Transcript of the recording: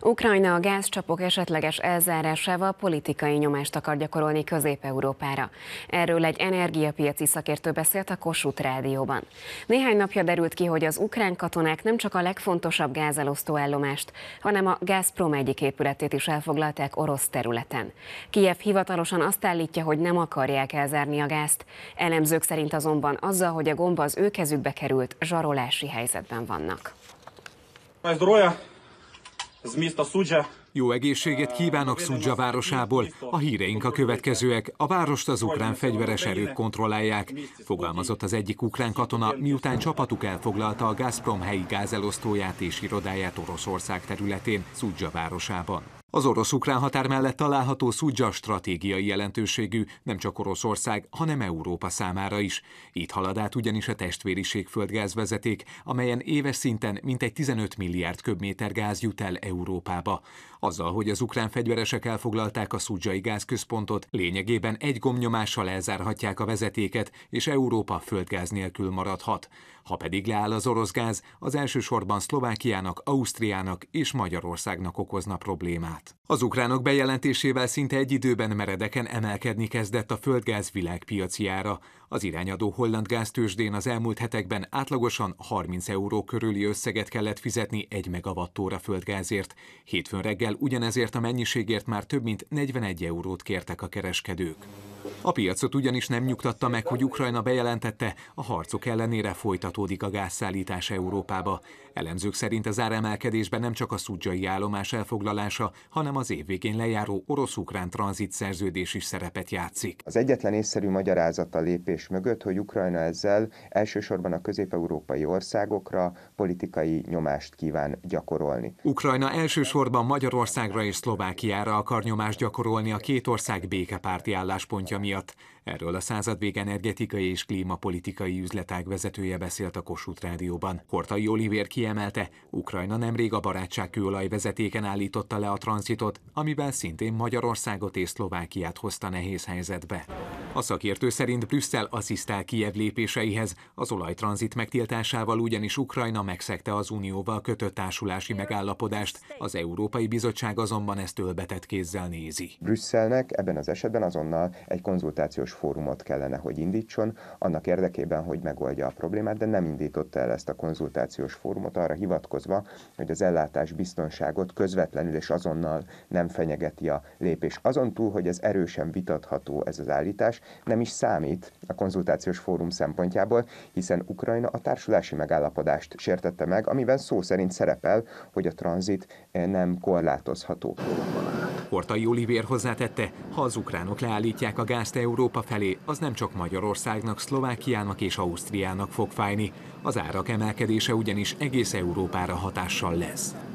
Ukrajna a gázcsapok esetleges elzárásával politikai nyomást akar gyakorolni Közép-Európára. Erről egy energiapiaci szakértő beszélt a Kossuth Rádióban. Néhány napja derült ki, hogy az ukrán katonák nem csak a legfontosabb gázelosztó állomást, hanem a Gazprom egyik épületét is elfoglalták orosz területen. Kiev hivatalosan azt állítja, hogy nem akarják elzárni a gázt. Elemzők szerint azonban azzal, hogy a gomba az ő kezükbe került, zsarolási helyzetben vannak. Здоровья! Jó egészséget kívánok Szudzsa városából. A híreink a következőek. A várost az ukrán fegyveres erők kontrollálják, fogalmazott az egyik ukrán katona, miután csapatuk elfoglalta a Gazprom helyi gázelosztóját és irodáját Oroszország területén, Szudzsa városában. Az orosz-ukrán határ mellett található Szudzsa stratégiai jelentőségű, nem csak Oroszország, hanem Európa számára is. Itt halad át ugyanis a testvériség földgázvezeték, amelyen éves szinten mintegy 15 milliárd köbméter gáz jut el Európába. Azzal, hogy az ukrán fegyveresek elfoglalták a Szudzsai gázközpontot, lényegében egy gomnyomással elzárhatják a vezetéket, és Európa földgáz nélkül maradhat. Ha pedig leáll az orosz gáz, az elsősorban Szlovákiának, Ausztriának és Magyarországnak okozna problémát át. Az ukránok bejelentésével szinte egy időben meredeken emelkedni kezdett a földgáz világpiaci ára. Az irányadó holland gáztősdén az elmúlt hetekben átlagosan 30 euró körüli összeget kellett fizetni egy megavattóra földgázért. Hétfőn reggel ugyanezért a mennyiségért már több mint 41 eurót kértek a kereskedők. A piacot ugyanis nem nyugtatta meg, hogy Ukrajna bejelentette, a harcok ellenére folytatódik a gázszállítás Európába. Elemzők szerint az áremelkedésben nem csak a szudzsai állomás elfoglalása, hanem az év végén lejáró orosz-ukrán tranzit szerződés is szerepet játszik. Az egyetlen észszerű magyarázat a lépés mögött, hogy Ukrajna ezzel elsősorban a közép-európai országokra politikai nyomást kíván gyakorolni. Ukrajna elsősorban Magyarországra és Szlovákiára akar nyomást gyakorolni a két ország békepárti álláspontja miatt miatt. Erről a századvég energetikai és klímapolitikai üzletág vezetője beszélt a Kossuth Rádióban. Hortai Olivér kiemelte, Ukrajna nemrég a barátság vezetéken állította le a tranzitot, amiben szintén Magyarországot és Szlovákiát hozta nehéz helyzetbe. A szakértő szerint Brüsszel asszisztál Kijev lépéseihez, az olajtranzit megtiltásával ugyanis Ukrajna megszegte az Unióval kötött társulási megállapodást, az Európai Bizottság azonban ezt ölbetett kézzel nézi. Brüsszelnek ebben az esetben azonnal egy konzultációs fórumot kellene, hogy indítson, annak érdekében, hogy megoldja a problémát, de nem indította el ezt a konzultációs fórumot arra hivatkozva, hogy az ellátás biztonságot közvetlenül és azonnal nem fenyegeti a lépés. Azon túl, hogy ez erősen vitatható ez az állítás, nem is számít a konzultációs fórum szempontjából, hiszen Ukrajna a társulási megállapodást sértette meg, amiben szó szerint szerepel, hogy a tranzit nem korlátozható. Portai Olivér hozzátette, ha az ukránok leállítják a gázt Európa felé, az nem csak Magyarországnak, Szlovákiának és Ausztriának fog fájni. Az árak emelkedése ugyanis egész Európára hatással lesz.